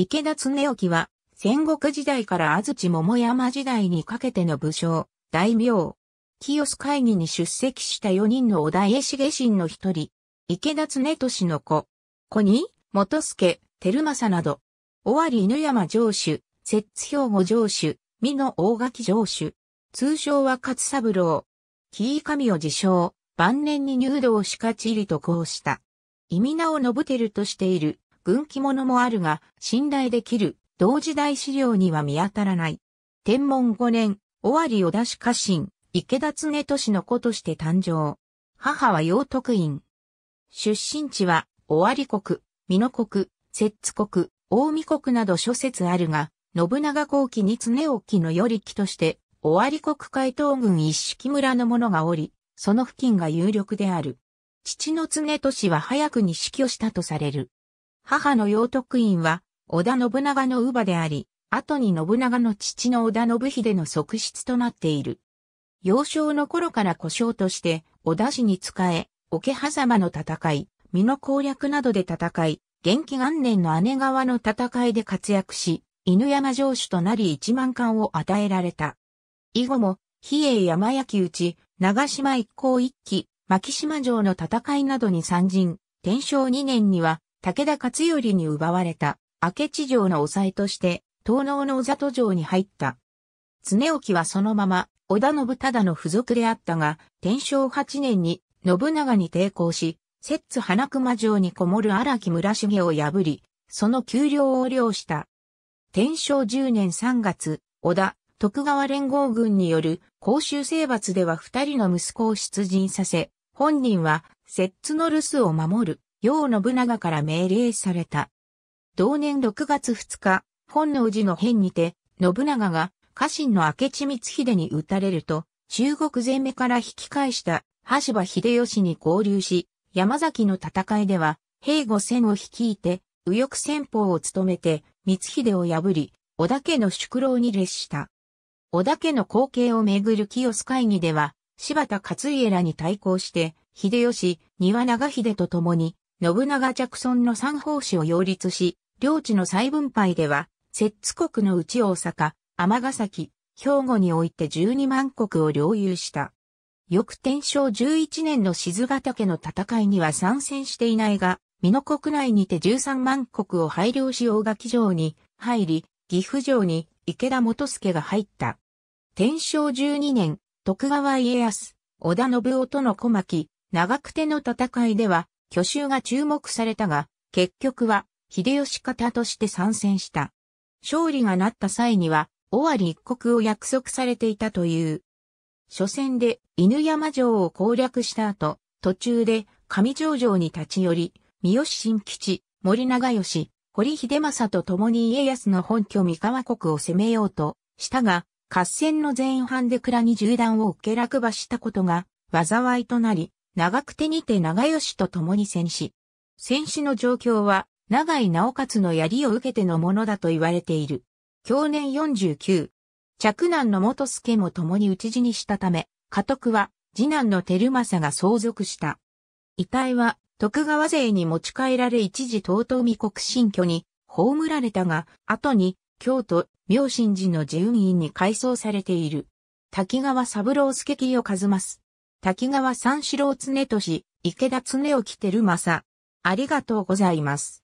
池田恒興は、戦国時代から安土桃山時代にかけての武将、大名。清須会議に出席した4人の織田家重臣の一人、池田恒俊の子、子に、元助、照政など、尾張犬山城主、摂津兵庫城主、美濃大垣城主、通称は勝三郎、紀伊神を自称、晩年に入道しか地理とこうした。意味名を述べてるとしている軍記物もあるが、信頼できる同時代資料には見当たらない。天文5年、尾張織田氏家臣、池田常俊の子として誕生。母は養徳院。出身地は、尾張国、美濃国、摂津国、大見国など諸説あるが、信長後期に常沖のり木として、尾張国海東軍一式村の者がおり、その付近が有力である。父の常俊は早くに死去したとされる。母の養徳院は、織田信長の乳母であり、後に信長の父の織田信秀の側室となっている。幼少の頃から故障として、織田氏に仕え、桶狭間の戦い、身の攻略などで戦い、元気元年の姉川の戦いで活躍し、犬山城主となり一万貫を与えられた。以後も、比叡山焼き討ち、長島一行一揆、牧島城の戦いなどに参陣、天正二年には、武田勝頼に奪われた、明智城の抑えとして、東能の小里城に入った。常沖はそのまま、織田信忠の付属であったが、天正8年に信長に抵抗し、摂津花熊城にこもる荒木村重を破り、その丘陵を領した。天正10年3月、織田、徳川連合軍による公衆征伐では二人の息子を出陣させ、本人は摂津の留守を守る楊信長から命令された。同年6月2日、本能寺の変にて、信長が家臣の明智光秀に撃たれると、中国前目から引き返した橋場秀吉に合流し、山崎の戦いでは、兵五千を率いて、右翼戦法を務めて、光秀を破り、織田家の宿老に列した。織田家の後継をめぐる清須会議では、柴田勝家らに対抗して、秀吉、庭長秀と共に、信長ソ村の三方市を擁立し、領地の再分配では、摂津国の内大阪、尼崎、兵庫において12万国を領有した。翌天正11年の静ヶ岳の戦いには参戦していないが、美濃国内にて13万国を配慮し大垣城に入り、岐阜城に池田元助が入った。天正12年、徳川家康、織田信夫との小牧、長久手の戦いでは、去就が注目されたが、結局は、秀吉方として参戦した。勝利がなった際には、尾張一国を約束されていたという。初戦で犬山城を攻略した後、途中で上城城に立ち寄り、三好新吉、森長吉、堀秀政と共に家康の本拠三河国を攻めようとしたが、合戦の前半で蔵に銃弾を受け落馬したことが災いとなり、長久手にて長吉と共に戦死。戦死の状況は、長井直勝の槍を受けてのものだと言われている。去年49。着男の元助も共に討ち死にしたため、家督は次男の照政が相続した。遺体は徳川勢に持ち帰られ一時東東未国新居に葬られたが、後に京都明神寺の寺運院に改装されている。滝川三郎助清和ます。滝川三四郎常年、池田常を着てるまさ。ありがとうございます。